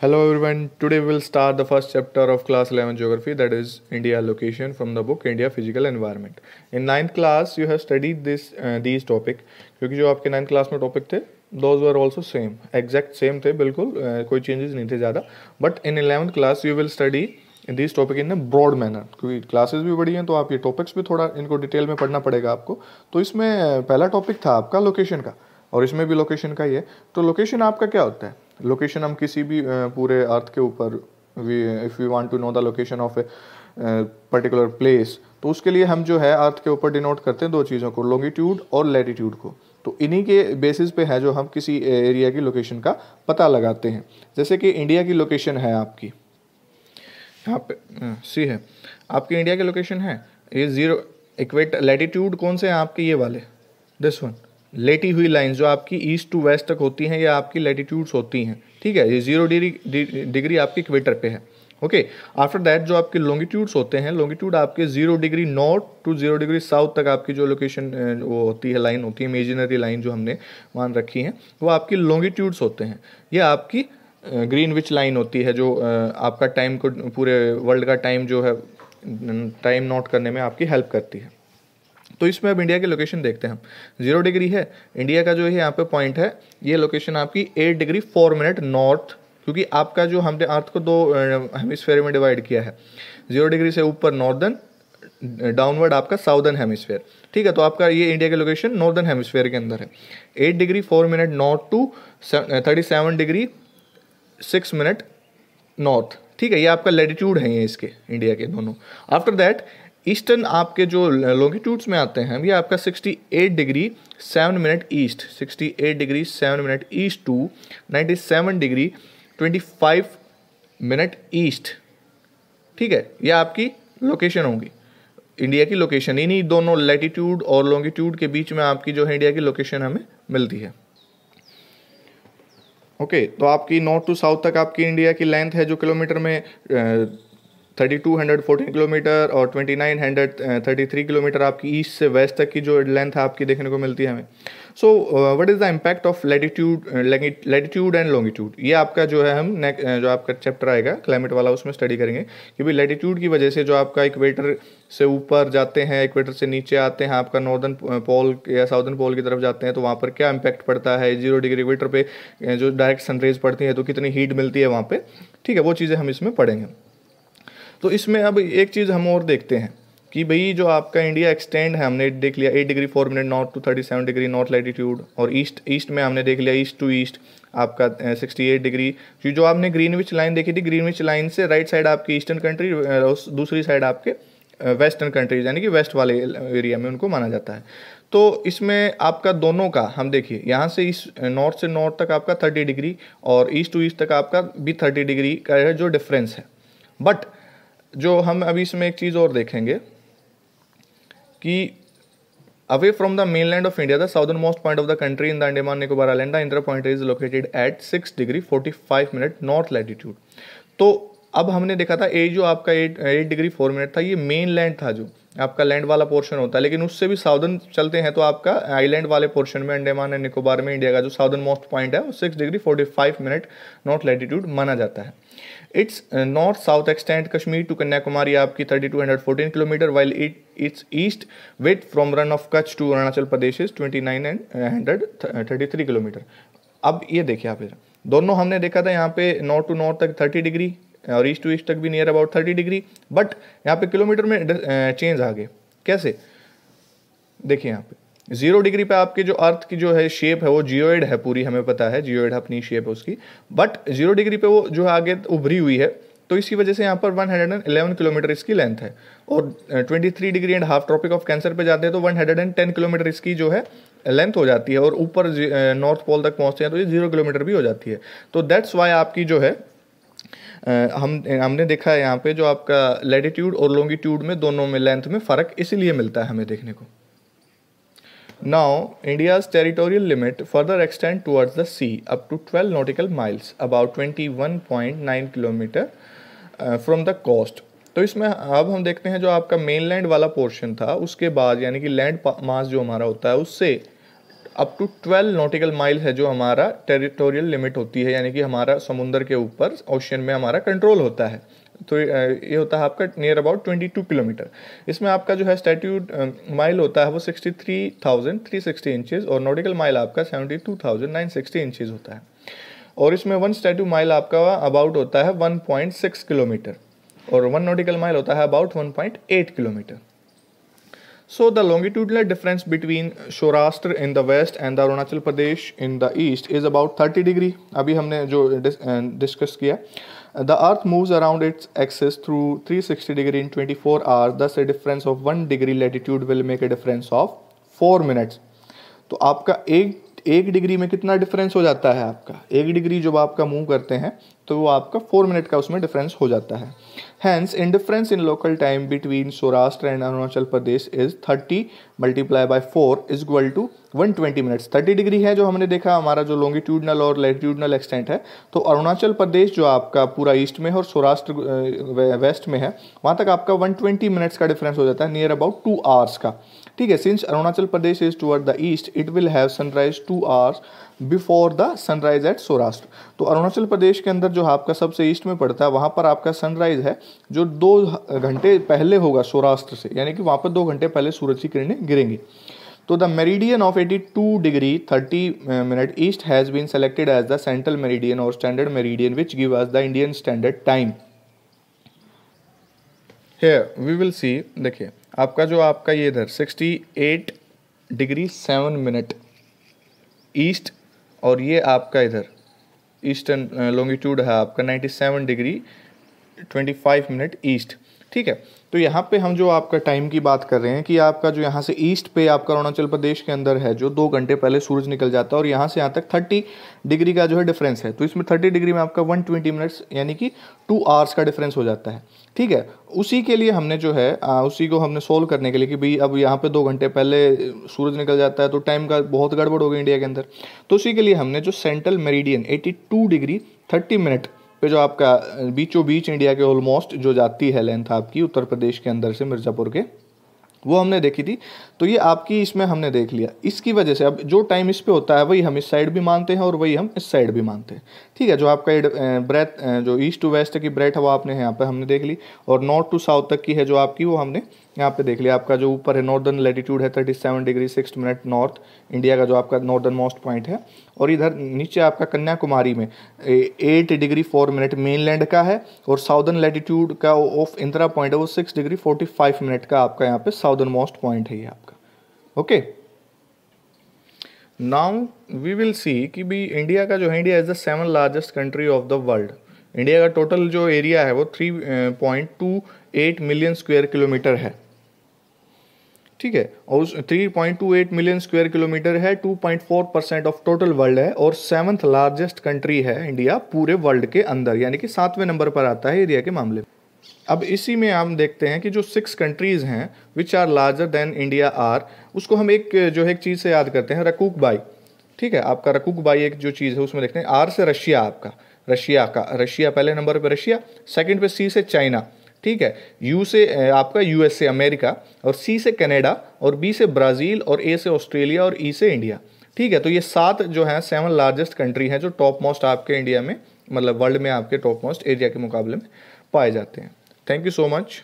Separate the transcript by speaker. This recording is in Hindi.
Speaker 1: Hello everyone, today we will start the first chapter of class 11 geography that is India location from the book India physical environment. In ninth class you have studied this uh, these topic क्योंकि जो आपके नाइन्थ क्लास में टॉपिक थे those were also same exact same थे बिल्कुल uh, कोई चेंजेस नहीं थे ज़्यादा but in eleventh class you will study this topic in broad manner क्योंकि क्लासेस भी बड़ी हैं तो आप ये टॉपिक्स भी थोड़ा इनको डिटेल में पढ़ना पड़ेगा आपको तो इसमें uh, पहला टॉपिक था आपका लोकेशन का और इसमें भी लोकेशन का ही है तो लोकेशन आपका क्या होता है लोकेशन हम किसी भी पूरे अर्थ के ऊपर if you want to know the location of a particular place तो उसके लिए हम जो है अर्थ के ऊपर डिनोट करते हैं दो चीज़ों को लॉन्गिट्यूड और लेटीट्यूड को तो इन्हीं के बेसिस पे है जो हम किसी एरिया की लोकेशन का पता लगाते हैं जैसे कि इंडिया की लोकेशन है आपकी यहाँ पे सी हम्म, है आपकी इंडिया की लोकेशन है ये ज़ीरो इक्वेट लेटीट्यूड कौन से हैं आपके ये वाले दिस वन लेटी हुई लाइन जो आपकी ईस्ट टू वेस्ट तक होती हैं या आपकी लेटीट्यूड्स होती हैं ठीक है ये जीरो डिग्री डिग्री आपकी इक्वेटर पे है ओके आफ्टर दैट जो आपके लॉन्गिट्यूड्स होते हैं लॉन्गिट्यूड आपके zero degree north to zero degree south तक आपकी जो लोकेशन वो होती है लाइन होती है इमेजिनरी लाइन जो हमने मान रखी है वो आपकी लॉन्गिट्यूड्स होते हैं ये आपकी ग्रीन विच लाइन होती है जो आपका टाइम को पूरे वर्ल्ड का टाइम जो है टाइम नोट करने में आपकी हेल्प करती है तो इसमें अब इंडिया की लोकेशन देखते हैं जीरो डिग्री है इंडिया का जो है यहाँ पे पॉइंट है ये लोकेशन आपकी eight degree four minute north क्योंकि आपका जो हमने अर्थ को दो हेमिसफेयर में डिवाइड किया है जीरो डिग्री से ऊपर नॉर्दर्न डाउनवर्ड आपका साउदर्न हेमिसफेयर ठीक है तो आपका ये इंडिया की लोकेशन नॉर्दर्न हेमिसफेयर के अंदर है eight degree four minute north to thirty seven degree six minute north ठीक है ये आपका लेटीट्यूड है ये इसके इंडिया के दोनों आफ्टर दैट ईस्टर्न आपके जो लॉन्गिट्यूड्स में आते हैं ये आपका 68 degree seven minute east 68 degree seven minute east to 97 degree 25 minute east ठीक है ये आपकी लोकेशन होगी इंडिया की लोकेशन इन्हीं दोनों लेटीट्यूड और लॉन्गिट्यूड के बीच में आपकी जो है इंडिया की लोकेशन हमें मिलती है ओके okay, तो आपकी नॉर्थ टू साउथ तक आपकी इंडिया की लेंथ है जो किलोमीटर में 3214 किलोमीटर और 2933 किलोमीटर आपकी ईस्ट से वेस्ट तक की जो लेंथ है आपकी देखने को मिलती है हमें so what is the impact of latitude latitude and longitude ये आपका जो है हम नेक uh, जो आपका चैप्टर आएगा क्लाइमेट वाला उसमें स्टडी करेंगे कि भाई लेटीट्यूड की वजह से जो आपका इक्वेटर से ऊपर जाते हैं इक्वेटर से नीचे आते हैं आपका नॉर्दर्न पोल uh, या साउदर्न पोल की तरफ जाते हैं तो वहाँ पर क्या इम्पैक्ट पड़ता है जीरो डिग्री इक्वेटर पर जो डायरेक्ट सनरेज पड़ती है तो कितनी हीट मिलती है वहाँ पर ठीक है वो चीज़ें हम इसमें पढ़ेंगे तो इसमें अब एक चीज़ हम और देखते हैं कि भाई जो आपका इंडिया एक्सटेंड है हमने देख लिया eight degree four minute north to thirty seven degree north latitude और ईस्ट ईस्ट में हमने देख लिया ईस्ट टू ईस्ट आपका सिक्सटी एट डिग्री जो आपने ग्रीनविच लाइन देखी थी ग्रीनविच लाइन से राइट साइड आपकी ईस्टर्न कंट्री दूसरी साइड आपके वेस्टर्न कंट्रीज यानी कि वेस्ट वाले एरिया में उनको माना जाता है तो इसमें आपका दोनों का हम देखिए यहाँ से इस नॉर्थ से नॉर्थ तक आपका थर्टी डिग्री और ईस्ट टू ईस्ट तक आपका भी थर्टी डिग्री का जो डिफरेंस है बट जो हम अभी इसमें एक चीज़ और देखेंगे कि away from the main land of India the southern most point of the country in the Andaman Nicobar island Indira point is located at six degree forty five minute north latitude. तो अब हमने देखा था ए जो आपका eight eight degree four minute था ये मेन लैंड था जो आपका लैंड वाला पोर्शन होता है लेकिन उससे भी साउदर्न चलते हैं तो आपका आइलैंड वाले पोर्शन में अंडेमान एंड निकोबार में इंडिया का जो साउदर्न मोस्ट पॉइंट है वो six degree forty five minute north latitude माना जाता है it's north south extend Kashmir to Kanyakumari आपकी 3214 kilometre while it it's east with from Rann of Kutch to Arunachal Pradesh is nine and hundred thirty three kilometre अब ये देखिए आप इधर दोनों हमने देखा था यहाँ पे नॉर्थ टू नॉर्थ तक थर्टी डिग्री और ईस्ट टू ईस्ट तक भी near about thirty degree but यहाँ पे किलोमीटर में चेंज uh, आ गए कैसे देखिए यहाँ पे जीरो डिग्री पे आपके जो अर्थ की जो है शेप है वो जियोइड है पूरी हमें पता है जियोइड अपनी शेप है उसकी बट जीरो डिग्री पे वो जो है आगे उभरी हुई है तो इसी वजह से यहाँ पर 111 किलोमीटर इसकी लेंथ है और 23 degree and half tropic of cancer पे जाते हैं तो 110 किलोमीटर इसकी जो है लेंथ हो जाती है और ऊपर नॉर्थ पोल तक पहुँचते हैं तो ये जीरो किलोमीटर भी हो जाती है तो दैट्स वाई आपकी जो है हम हमने देखा है यहाँ पे जो आपका लेटीट्यूड और लॉन्गिट्यूड में दोनों में लेंथ में फ़र्क इसीलिए मिलता है हमें देखने को Now, India's territorial limit further extends towards the sea up to 12 nautical miles, about 21.9 kilometer uh, from the coast. तो इसमें अब हम देखते हैं जो आपका मेन लैंड वाला पोर्शन था उसके बाद यानी कि लैंड मास जो हमारा होता है उससे up to twelve nautical mile है जो हमारा टेरिटोरियल लिमिट होती है यानी कि हमारा समुंदर के ऊपर ओशियन में हमारा कंट्रोल होता है तो ये होता है आपका near about twenty two kilometre इसमें आपका जो है स्टैट्यूड माइल होता है वो sixty three thousand three sixty inches और नोटिकल माइल आपका seventy two thousand nine sixty inches होता है और इसमें वन स्टैट्यू माइल आपका अबाउट होता है वन पॉइंट सिक्स किलोमीटर और वन नोटिकल माइल होता है about one point eight kilometre So the longitudinal difference between Saurashtra in the west and the Arunachal Pradesh in the east is about 30 degree. अभी हमने जो discuss किया The earth moves around its axis through 360 degree in 24 hours. Thus a difference of 1 degree latitude will make a difference of 4 minutes. तो आपका एक एक डिग्री में कितना डिफरेंस हो जाता है आपका एक डिग्री जब आपका मूव करते हैं तो वो आपका फोर मिनट का उसमें डिफरेंस हो जाता है hence in difference in local time between Saurashtra and Arunachal Pradesh is thirty multiply by four is equal to one twenty minutes thirty degree है जो हमने देखा हमारा जो लॉन्गिट्यूडनल और लेटिट्यूडनल एक्सटेंट है तो अरुणाचल प्रदेश जो आपका पूरा ईस्ट में है और सौराष्ट्र वेस्ट में है वहाँ तक आपका वन ट्वेंटी मिनट्स का डिफरेंस हो जाता है नियर अबाउट टू आवर्स का ठीक है since Arunachal Pradesh is toward the east it will have sunrise two hours before the sunrise at Saurashtra तो अरुणाचल प्रदेश के अंदर जो आपका सबसे ईस्ट में पड़ता है वहाँ पर आपका सनराइज है जो दो घंटे पहले होगा सौराष्ट्र से यानी कि वहाँ पर दो घंटे पहले सूरज की किरणें गिरेंगी तो the meridian of 82 degree 30 minute east has been selected as the central meridian और standard meridian which give us the Indian standard time here we will see देखिए आपका जो आपका ये इधर 68 डिग्री 7 मिनट ईस्ट और ये आपका इधर eastern uh, longitude hai aapka 97 degree 25 minute east ठीक है तो यहाँ पे हम जो आपका टाइम की बात कर रहे हैं कि आपका जो यहाँ से ईस्ट पे आपका अरुणाचल प्रदेश के अंदर है जो दो घंटे पहले सूरज निकल जाता है और यहाँ से यहाँ तक थर्टी डिग्री का जो है डिफरेंस है तो इसमें थर्टी डिग्री में आपका वन ट्वेंटी मिनट्स यानी कि टू आवर्स का डिफरेंस हो जाता है ठीक है उसी के लिए हमने जो है आ, उसी को हमने सोल्व करने के लिए कि भाई अब यहाँ पे दो घंटे पहले सूरज निकल जाता है तो टाइम का बहुत गड़बड़ हो गया इंडिया के अंदर तो उसी के लिए हमने जो सेंट्रल मेरिडियन 82 डिग्री 30 मिनट पे जो आपका बीचों बीच इंडिया के ऑलमोस्ट जो जाती है लेंथ आपकी उत्तर प्रदेश के अंदर से मिर्ज़ापुर के वो हमने देखी थी तो ये आपकी इसमें हमने देख लिया इसकी वजह से अब जो टाइम इस पे होता है वही हम इस साइड भी मानते हैं और वही हम इस साइड भी मानते हैं ठीक है जो आपका ब्रेथ जो ईस्ट टू वेस्ट की ब्रेथ है वो आपने यहाँ पर हमने देख ली और नॉर्थ टू साउथ तक की है जो आपकी वो हमने यहाँ पे देख लिया आपका जो ऊपर है नॉर्दर्न लेटीट्यूड है thirty seven degree six minute north India का जो आपका नॉर्दर्न मोस्ट पॉइंट है और इधर नीचे आपका कन्याकुमारी में eight degree four minute mainland का है और साउदर्न लेटीट्यूड का ऑफ इंदिरा पॉइंट है वो six degree forty five minute का आपका यहाँ पे साउदर्न मोस्ट पॉइंट है ये आपका okay now we will see कि भी इंडिया का जो है India is the seven largest country of the world India का टोटल जो एरिया है वो three point two eight million square kilometre है ठीक है और उस 3.28 मिलियन स्क्वायर किलोमीटर है 2.4 परसेंट ऑफ टोटल वर्ल्ड है और सेवन्थ लार्जेस्ट कंट्री है इंडिया पूरे वर्ल्ड के अंदर यानी कि सातवें नंबर पर आता है एरिया के मामले में अब इसी में हम देखते हैं कि जो सिक्स कंट्रीज़ हैं which are larger than India are उसको हम एक जो है एक चीज़ से याद करते हैं रकूक बाई ठीक है आपका रकूक बाई एक जो चीज़ है उसमें देखते हैं आर से रशिया आपका रशिया का रशिया पहले नंबर पर रशिया सेकेंड पे सी से चाइना ठीक है यू से आपका यूएस से अमेरिका और सी से कनाडा और बी से ब्राज़ील और ए से ऑस्ट्रेलिया और ई e से इंडिया ठीक है तो ये सात जो है सेवन लार्जेस्ट कंट्री हैं जो टॉप मोस्ट आपके इंडिया में मतलब वर्ल्ड में आपके टॉप मोस्ट एरिया के मुकाबले में पाए जाते हैं थैंक यू सो मच